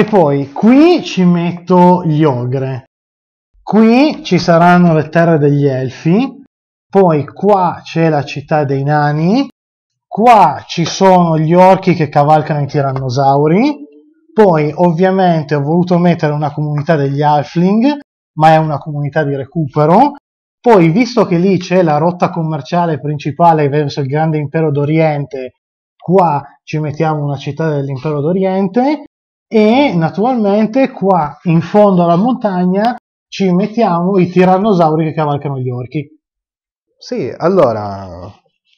E poi qui ci metto gli ogre, qui ci saranno le terre degli elfi, poi qua c'è la città dei nani, qua ci sono gli orchi che cavalcano i tirannosauri, poi ovviamente ho voluto mettere una comunità degli halfling, ma è una comunità di recupero, poi, visto che lì c'è la rotta commerciale principale verso il grande impero d'Oriente, qua ci mettiamo una città dell'impero d'Oriente, e naturalmente qua in fondo alla montagna ci mettiamo i tirannosauri che cavalcano gli orchi. Sì, allora,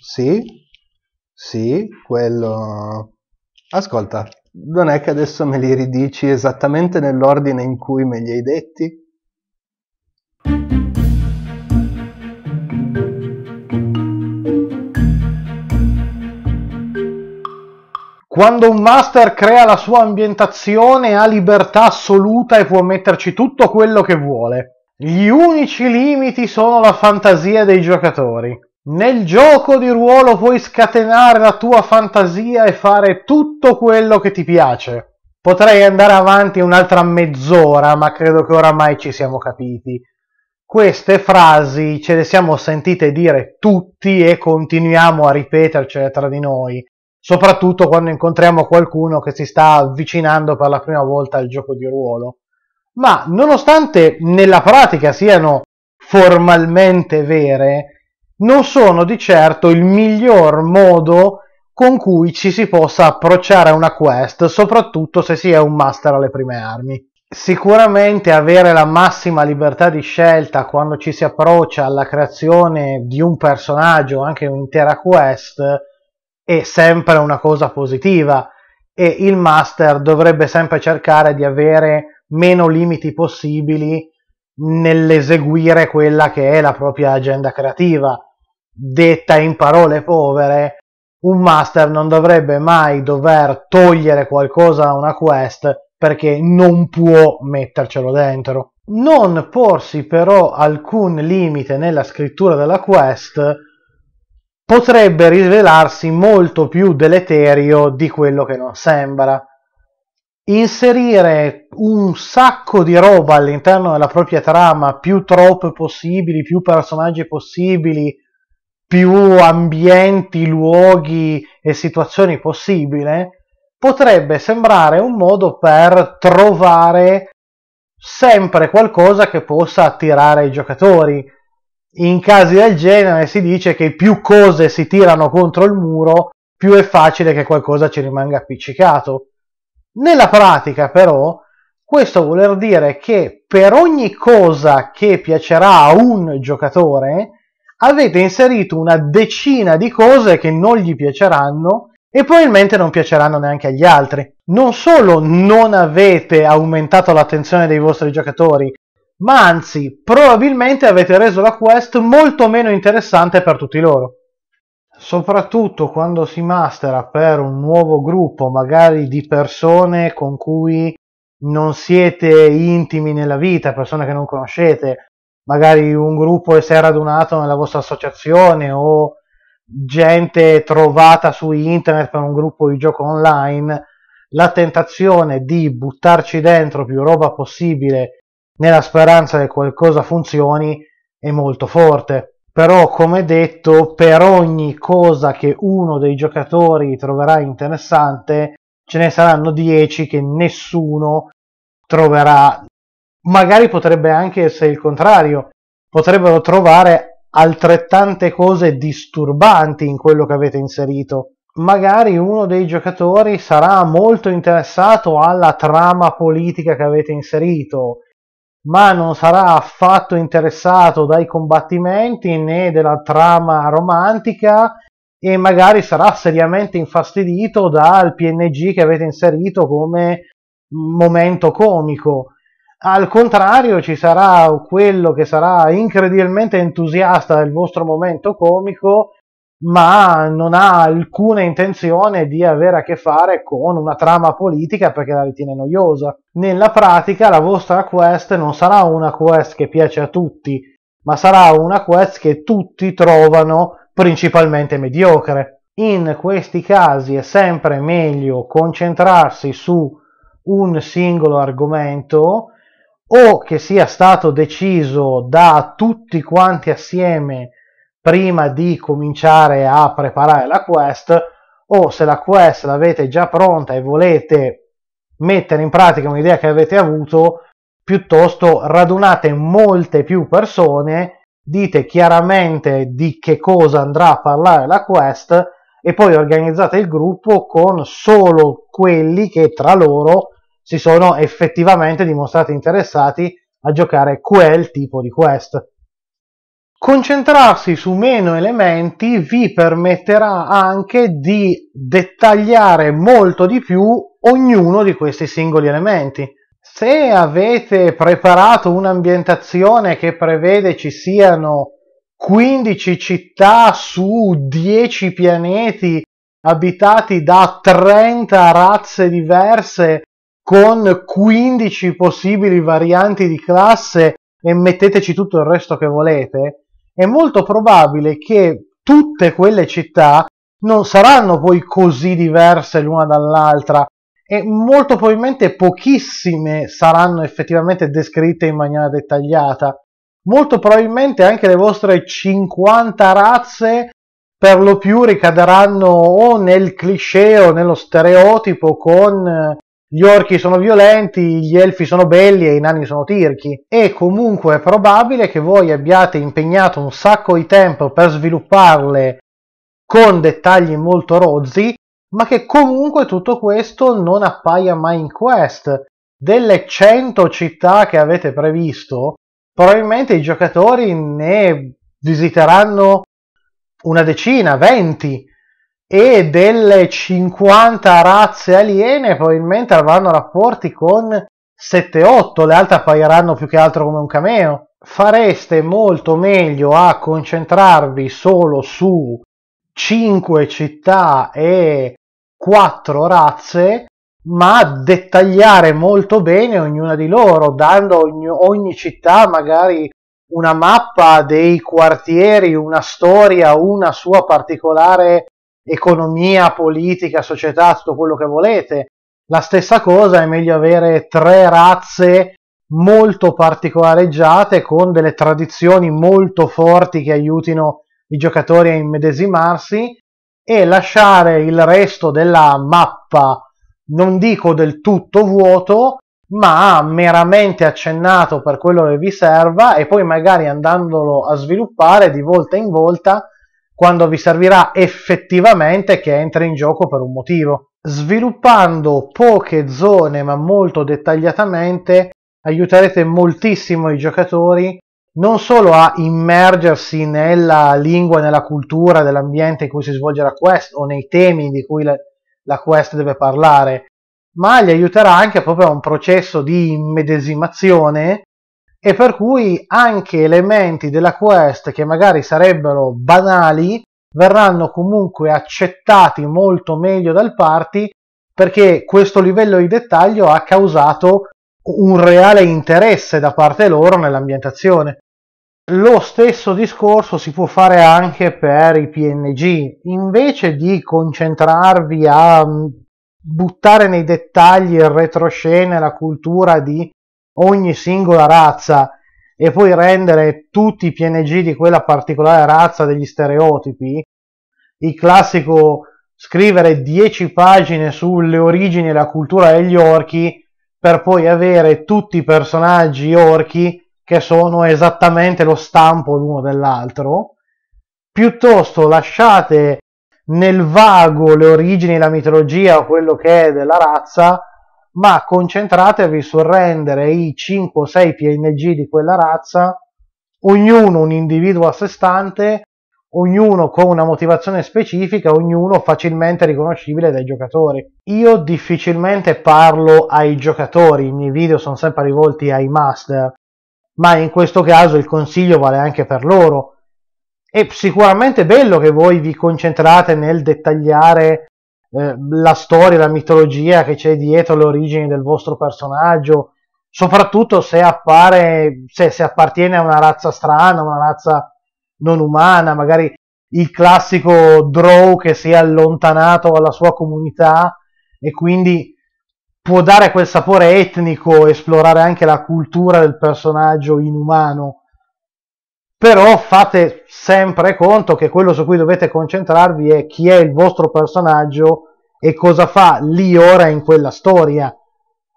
sì, sì, quello... Ascolta, non è che adesso me li ridici esattamente nell'ordine in cui me li hai detti? Quando un master crea la sua ambientazione ha libertà assoluta e può metterci tutto quello che vuole. Gli unici limiti sono la fantasia dei giocatori. Nel gioco di ruolo puoi scatenare la tua fantasia e fare tutto quello che ti piace. Potrei andare avanti un'altra mezz'ora, ma credo che oramai ci siamo capiti. Queste frasi ce le siamo sentite dire tutti e continuiamo a ripetercele tra di noi soprattutto quando incontriamo qualcuno che si sta avvicinando per la prima volta al gioco di ruolo. Ma nonostante nella pratica siano formalmente vere, non sono di certo il miglior modo con cui ci si possa approcciare a una quest, soprattutto se si è un master alle prime armi. Sicuramente avere la massima libertà di scelta quando ci si approccia alla creazione di un personaggio, anche un'intera quest, è sempre una cosa positiva e il master dovrebbe sempre cercare di avere meno limiti possibili nell'eseguire quella che è la propria agenda creativa. Detta in parole povere, un master non dovrebbe mai dover togliere qualcosa a una quest perché non può mettercelo dentro. Non porsi però alcun limite nella scrittura della quest potrebbe rivelarsi molto più deleterio di quello che non sembra. Inserire un sacco di roba all'interno della propria trama, più troppe possibili, più personaggi possibili, più ambienti, luoghi e situazioni possibile, potrebbe sembrare un modo per trovare sempre qualcosa che possa attirare i giocatori in casi del genere si dice che più cose si tirano contro il muro, più è facile che qualcosa ci rimanga appiccicato. Nella pratica, però, questo vuol dire che per ogni cosa che piacerà a un giocatore, avete inserito una decina di cose che non gli piaceranno e probabilmente non piaceranno neanche agli altri. Non solo non avete aumentato l'attenzione dei vostri giocatori, ma anzi probabilmente avete reso la quest molto meno interessante per tutti loro. Soprattutto quando si mastera per un nuovo gruppo, magari di persone con cui non siete intimi nella vita, persone che non conoscete, magari un gruppo che si è radunato nella vostra associazione o gente trovata su internet per un gruppo di gioco online, la tentazione di buttarci dentro più roba possibile nella speranza che qualcosa funzioni è molto forte. Però, come detto, per ogni cosa che uno dei giocatori troverà interessante, ce ne saranno 10 che nessuno troverà. Magari potrebbe anche essere il contrario, potrebbero trovare altrettante cose disturbanti in quello che avete inserito. Magari uno dei giocatori sarà molto interessato alla trama politica che avete inserito, ma non sarà affatto interessato dai combattimenti né della trama romantica e magari sarà seriamente infastidito dal PNG che avete inserito come momento comico. Al contrario, ci sarà quello che sarà incredibilmente entusiasta del vostro momento comico ma non ha alcuna intenzione di avere a che fare con una trama politica perché la ritiene noiosa. Nella pratica la vostra quest non sarà una quest che piace a tutti, ma sarà una quest che tutti trovano principalmente mediocre. In questi casi è sempre meglio concentrarsi su un singolo argomento o che sia stato deciso da tutti quanti assieme prima di cominciare a preparare la quest o se la quest l'avete già pronta e volete mettere in pratica un'idea che avete avuto, piuttosto radunate molte più persone, dite chiaramente di che cosa andrà a parlare la quest e poi organizzate il gruppo con solo quelli che tra loro si sono effettivamente dimostrati interessati a giocare quel tipo di quest. Concentrarsi su meno elementi vi permetterà anche di dettagliare molto di più ognuno di questi singoli elementi. Se avete preparato un'ambientazione che prevede ci siano 15 città su 10 pianeti abitati da 30 razze diverse con 15 possibili varianti di classe e metteteci tutto il resto che volete, è molto probabile che tutte quelle città non saranno poi così diverse l'una dall'altra e molto probabilmente pochissime saranno effettivamente descritte in maniera dettagliata. Molto probabilmente anche le vostre 50 razze per lo più ricaderanno o nel cliché o nello stereotipo con eh, gli orchi sono violenti, gli elfi sono belli e i nani sono tirchi. E comunque è probabile che voi abbiate impegnato un sacco di tempo per svilupparle con dettagli molto rozzi, ma che comunque tutto questo non appaia mai in quest. Delle 100 città che avete previsto, probabilmente i giocatori ne visiteranno una decina, 20, e delle 50 razze aliene probabilmente avranno rapporti con 7-8, le altre appariranno più che altro come un cameo. Fareste molto meglio a concentrarvi solo su 5 città e 4 razze, ma dettagliare molto bene ognuna di loro, dando ogni, ogni città magari una mappa dei quartieri, una storia, una sua particolare economia, politica, società, tutto quello che volete. La stessa cosa è meglio avere tre razze molto particolareggiate con delle tradizioni molto forti che aiutino i giocatori a immedesimarsi e lasciare il resto della mappa, non dico del tutto vuoto, ma meramente accennato per quello che vi serva e poi magari andandolo a sviluppare di volta in volta quando vi servirà effettivamente che entri in gioco per un motivo. Sviluppando poche zone ma molto dettagliatamente aiuterete moltissimo i giocatori non solo a immergersi nella lingua, nella cultura dell'ambiente in cui si svolge la quest o nei temi di cui la, la quest deve parlare, ma gli aiuterà anche proprio a un processo di immedesimazione e per cui anche elementi della quest che magari sarebbero banali verranno comunque accettati molto meglio dal party perché questo livello di dettaglio ha causato un reale interesse da parte loro nell'ambientazione. Lo stesso discorso si può fare anche per i PNG. Invece di concentrarvi a mm, buttare nei dettagli il retroscena e la cultura di ogni singola razza e poi rendere tutti i PNG di quella particolare razza degli stereotipi, il classico scrivere 10 pagine sulle origini e la cultura degli orchi per poi avere tutti i personaggi orchi che sono esattamente lo stampo l'uno dell'altro, piuttosto lasciate nel vago le origini, la mitologia o quello che è della razza ma concentratevi sul rendere i 5 o 6 PNG di quella razza, ognuno un individuo a sé stante, ognuno con una motivazione specifica, ognuno facilmente riconoscibile dai giocatori. Io difficilmente parlo ai giocatori, i miei video sono sempre rivolti ai master, ma in questo caso il consiglio vale anche per loro. È sicuramente bello che voi vi concentrate nel dettagliare eh, la storia, la mitologia che c'è dietro l'origine del vostro personaggio, soprattutto se, appare, se, se appartiene a una razza strana, una razza non umana, magari il classico Drow che si è allontanato dalla sua comunità e quindi può dare quel sapore etnico, esplorare anche la cultura del personaggio inumano però fate sempre conto che quello su cui dovete concentrarvi è chi è il vostro personaggio e cosa fa lì ora in quella storia.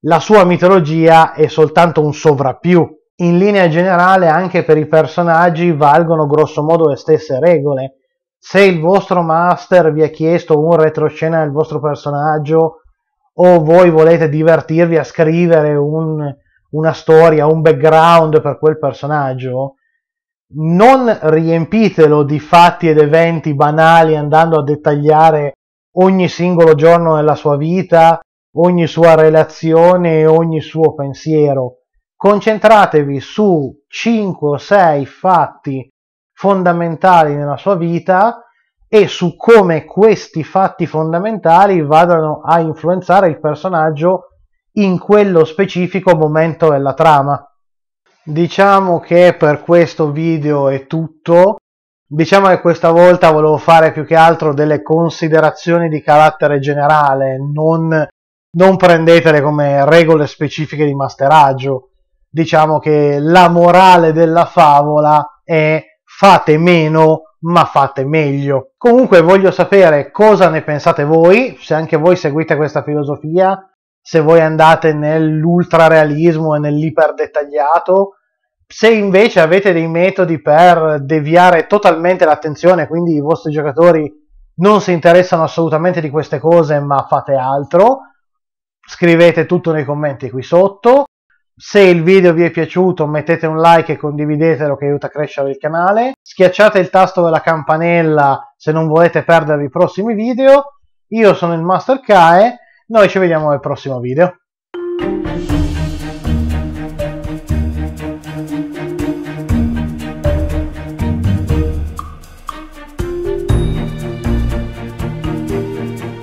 La sua mitologia è soltanto un sovrappiù. In linea generale anche per i personaggi valgono grossomodo le stesse regole. Se il vostro master vi ha chiesto un retroscena del vostro personaggio o voi volete divertirvi a scrivere un, una storia, un background per quel personaggio, non riempitelo di fatti ed eventi banali andando a dettagliare ogni singolo giorno della sua vita, ogni sua relazione, ogni suo pensiero. Concentratevi su 5 o 6 fatti fondamentali nella sua vita e su come questi fatti fondamentali vadano a influenzare il personaggio in quello specifico momento della trama. Diciamo che per questo video è tutto. Diciamo che questa volta volevo fare più che altro delle considerazioni di carattere generale, non, non prendetele come regole specifiche di masteraggio. Diciamo che la morale della favola è fate meno ma fate meglio. Comunque voglio sapere cosa ne pensate voi, se anche voi seguite questa filosofia, se voi andate nell'ultrarealismo e nell'iperdettagliato, se invece avete dei metodi per deviare totalmente l'attenzione, quindi i vostri giocatori non si interessano assolutamente di queste cose, ma fate altro, scrivete tutto nei commenti qui sotto. Se il video vi è piaciuto mettete un like e condividetelo che aiuta a crescere il canale. Schiacciate il tasto della campanella se non volete perdervi i prossimi video. Io sono il Master Kae noi ci vediamo nel prossimo video.